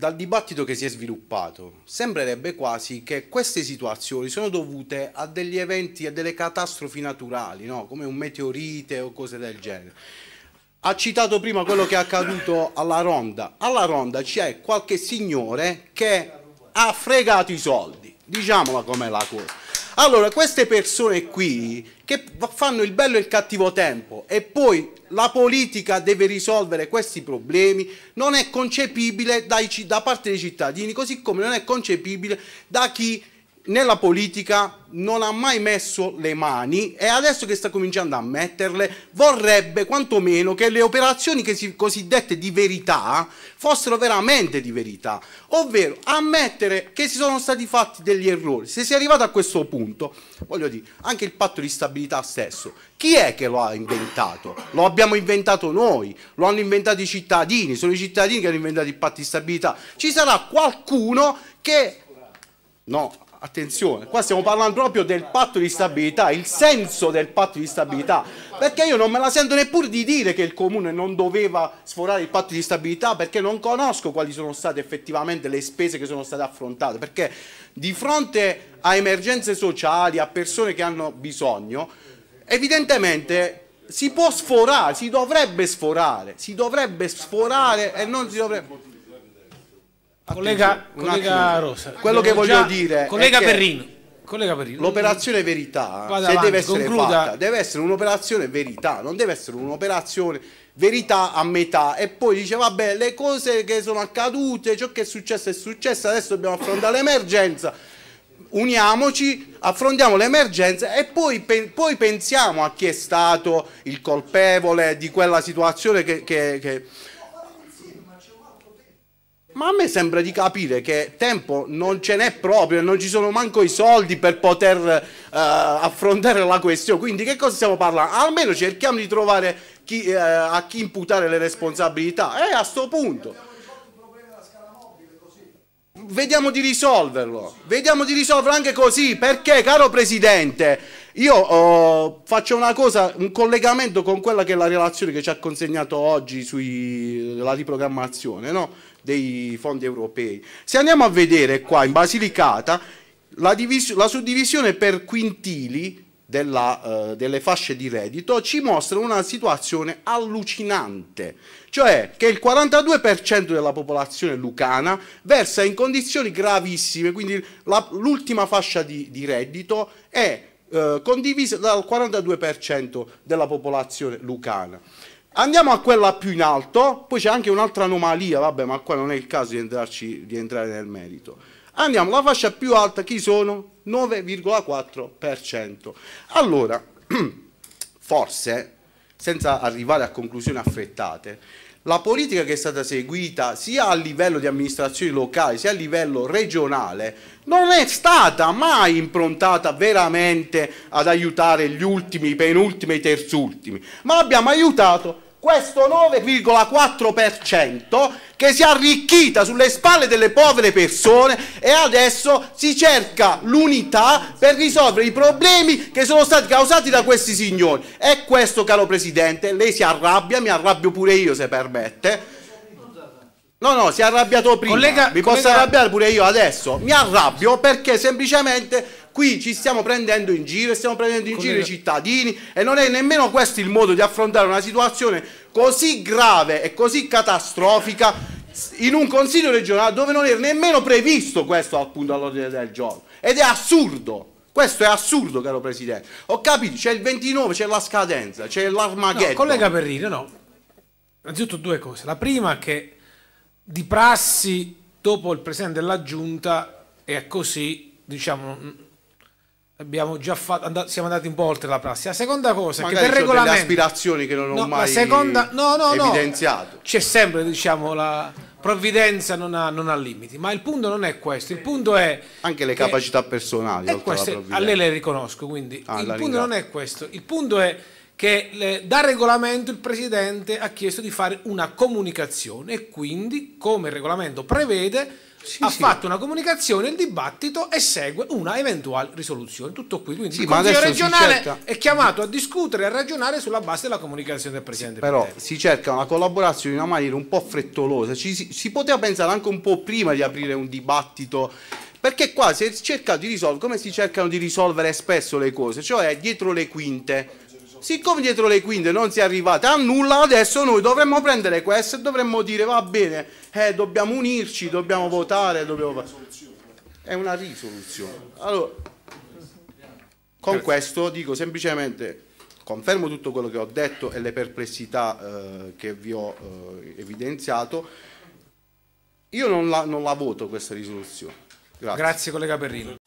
dal dibattito che si è sviluppato sembrerebbe quasi che queste situazioni sono dovute a degli eventi, a delle catastrofi naturali, no? come un meteorite o cose del genere. Ha citato prima quello che è accaduto alla Ronda. Alla Ronda c'è qualche signore che ha fregato i soldi, diciamola com'è la cosa. Allora, queste persone qui che fanno il bello e il cattivo tempo e poi la politica deve risolvere questi problemi, non è concepibile dai, da parte dei cittadini, così come non è concepibile da chi nella politica non ha mai messo le mani e adesso che sta cominciando a metterle vorrebbe quantomeno che le operazioni che si, cosiddette di verità fossero veramente di verità, ovvero ammettere che si sono stati fatti degli errori. Se si è arrivato a questo punto, voglio dire, anche il patto di stabilità stesso, chi è che lo ha inventato? Lo abbiamo inventato noi, lo hanno inventato i cittadini, sono i cittadini che hanno inventato il patto di stabilità. Ci sarà qualcuno che... No, Attenzione, qua stiamo parlando proprio del patto di stabilità, il senso del patto di stabilità, perché io non me la sento neppure di dire che il comune non doveva sforare il patto di stabilità perché non conosco quali sono state effettivamente le spese che sono state affrontate, perché di fronte a emergenze sociali, a persone che hanno bisogno, evidentemente si può sforare, si dovrebbe sforare, si dovrebbe sforare e non si dovrebbe... Collega, collega Rosa, quello che voglio dire. Collega è Perrino. Collega Perrino. L'operazione verità, se avanti, deve essere concluda. fatta, deve essere un'operazione verità, non deve essere un'operazione verità a metà e poi dice vabbè le cose che sono accadute, ciò che è successo è successo, adesso dobbiamo affrontare l'emergenza, uniamoci, affrontiamo l'emergenza e poi, poi, pensiamo a chi è stato il colpevole di quella situazione che, che, che ma a me sembra di capire che tempo non ce n'è proprio, non ci sono manco i soldi per poter eh, affrontare la questione. Quindi che cosa stiamo parlando? Almeno cerchiamo di trovare chi, eh, a chi imputare le responsabilità. E eh, a sto punto vediamo di risolverlo. Vediamo di risolverlo anche così, perché caro Presidente, io oh, faccio una cosa, un collegamento con quella che è la relazione che ci ha consegnato oggi sulla riprogrammazione no? dei fondi europei. Se andiamo a vedere qua in Basilicata, la, la suddivisione per quintili della, uh, delle fasce di reddito ci mostra una situazione allucinante, cioè che il 42% della popolazione lucana versa in condizioni gravissime, quindi l'ultima fascia di, di reddito è eh, condivise dal 42% della popolazione lucana. Andiamo a quella più in alto, poi c'è anche un'altra anomalia, vabbè, ma qua non è il caso di, entrarci, di entrare nel merito. Andiamo, la fascia più alta chi sono? 9,4%. Allora, forse senza arrivare a conclusioni affrettate, la politica che è stata seguita sia a livello di amministrazioni locali sia a livello regionale non è stata mai improntata veramente ad aiutare gli ultimi, i penultimi e i terzultimi, ma abbiamo aiutato questo 9,4% che si è arricchita sulle spalle delle povere persone e adesso si cerca l'unità per risolvere i problemi che sono stati causati da questi signori. E questo, caro Presidente, lei si arrabbia, mi arrabbio pure io se permette. No, no, si è arrabbiato prima. Collega, Mi collega... posso arrabbiare pure io adesso. Mi arrabbio perché semplicemente Qui ci stiamo prendendo in giro, stiamo prendendo in Collega. giro i cittadini e non è nemmeno questo il modo di affrontare una situazione così grave e così catastrofica in un consiglio regionale dove non era nemmeno previsto questo appunto all'ordine del giorno ed è assurdo questo è assurdo caro presidente ho capito c'è il 29 c'è la scadenza c'è l'armaghetto no, collega Perrino no innanzitutto due cose la prima è che di prassi dopo il presidente della giunta è così diciamo abbiamo già fatto, and- siamo andati un po' oltre la prassi. La seconda cosa Magari è che del regolamento... delle aspirazioni che non ho no, mai seconda, no, no, evidenziato. c'è sempre, diciamo, la provvidenza non ha, non ha, limiti, ma il punto non è questo, il punto è... Anche le capacità personali. E queste, a lei le riconosco, quindi ah, il punto ringrazio. non è questo, il punto è che le, da regolamento il Presidente ha chiesto di fare una comunicazione e quindi, come il regolamento prevede, sì, ha sì. fatto una comunicazione, il dibattito e segue una eventuale risoluzione. Tutto qui. Quindi sì, il Consiglio regionale cerca... è chiamato a discutere e a ragionare sulla base della comunicazione del Presidente. però Pinteri. si cerca una collaborazione in una maniera un po' frettolosa. Ci, si, si poteva pensare anche un po' prima di aprire un dibattito perché qua si è cercato di risolvere come si cercano di risolvere spesso le cose, cioè dietro le quinte, siccome dietro le quinte non si è arrivati a nulla, adesso noi dovremmo prendere questo e dovremmo dire va bene, eh, dobbiamo unirci, dobbiamo votare, dobbiamo... È una risoluzione. Allora, con questo dico semplicemente confermo tutto quello che ho detto e le perplessità eh, che vi ho eh, evidenziato. Io non la, non la voto questa risoluzione. Grazie, Grazie collega Perrino.